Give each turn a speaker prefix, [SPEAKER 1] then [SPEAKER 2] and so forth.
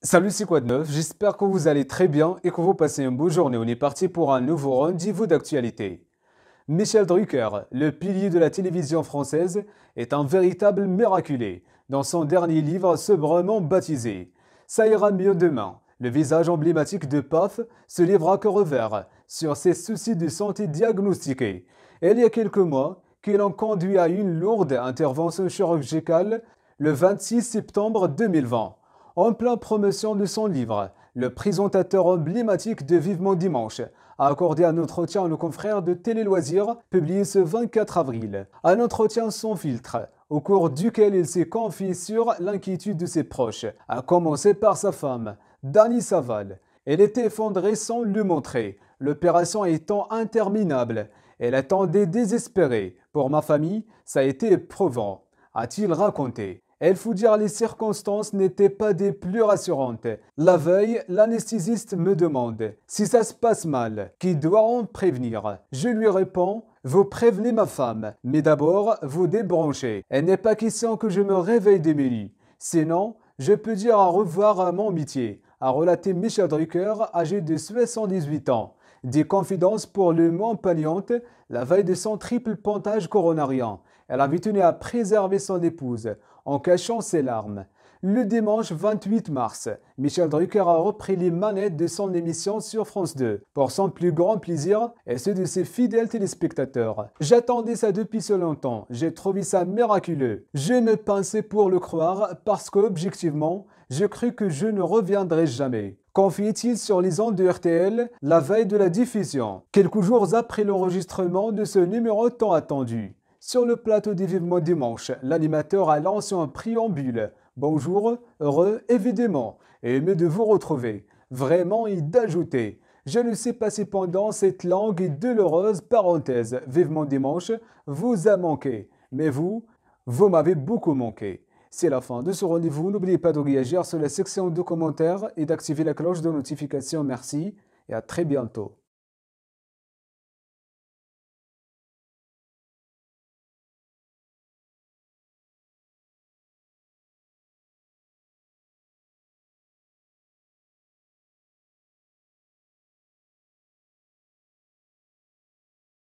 [SPEAKER 1] Salut, c'est quoi de neuf J'espère que vous allez très bien et que vous passez une bonne journée. On est parti pour un nouveau rendez-vous d'actualité. Michel Drucker, le pilier de la télévision française, est un véritable miraculé dans son dernier livre sobrement baptisé Ça ira mieux demain. Le visage emblématique de PAF se livre à cœur vert sur ses soucis de santé diagnostiqués. il y a quelques mois, qu'il en conduit à une lourde intervention chirurgicale le 26 septembre 2020. En plein promotion de son livre, le présentateur emblématique de Vivement Dimanche a accordé un entretien à nos confrères de Télé Loisirs, publié ce 24 avril. Un entretien sans filtre, au cours duquel il s'est confié sur l'inquiétude de ses proches, à commencer par sa femme, Dani Saval. Elle était effondrée sans le montrer, l'opération étant interminable. Elle attendait désespérée. Pour ma famille, ça a été éprouvant, a-t-il raconté faut dire les circonstances n'étaient pas des plus rassurantes. La veille, l'anesthésiste me demande si ça se passe mal, qui doit en prévenir. Je lui réponds vous prévenez ma femme, mais d'abord vous débranchez. Elle n'est pas question que je me réveille lits. Sinon, je peux dire au revoir à mon métier, a relaté Michel Drucker, âgé de 78 ans. Des confidences pour le moins palliantes, la veille de son triple pontage coronarien. Elle avait tenu à préserver son épouse en cachant ses larmes. Le dimanche 28 mars, Michel Drucker a repris les manettes de son émission sur France 2 pour son plus grand plaisir et ceux de ses fidèles téléspectateurs. J'attendais ça depuis ce longtemps, j'ai trouvé ça miraculeux. Je ne pensais pour le croire parce qu'objectivement, je crus que je ne reviendrai jamais confiait-il sur les ondes de RTL la veille de la diffusion, quelques jours après l'enregistrement de ce numéro tant attendu. Sur le plateau des Vivement Dimanche, l'animateur a lancé un préambule. Bonjour, heureux évidemment, et aimé de vous retrouver. Vraiment et d'ajouter. Je ne sais pas si pendant cette langue et douloureuse parenthèse, Vivement Dimanche, vous a manqué. Mais vous, vous m'avez beaucoup manqué. C'est la fin de ce rendez-vous. N'oubliez pas de réagir sur la section de commentaires et d'activer la cloche de notification. Merci et à très bientôt.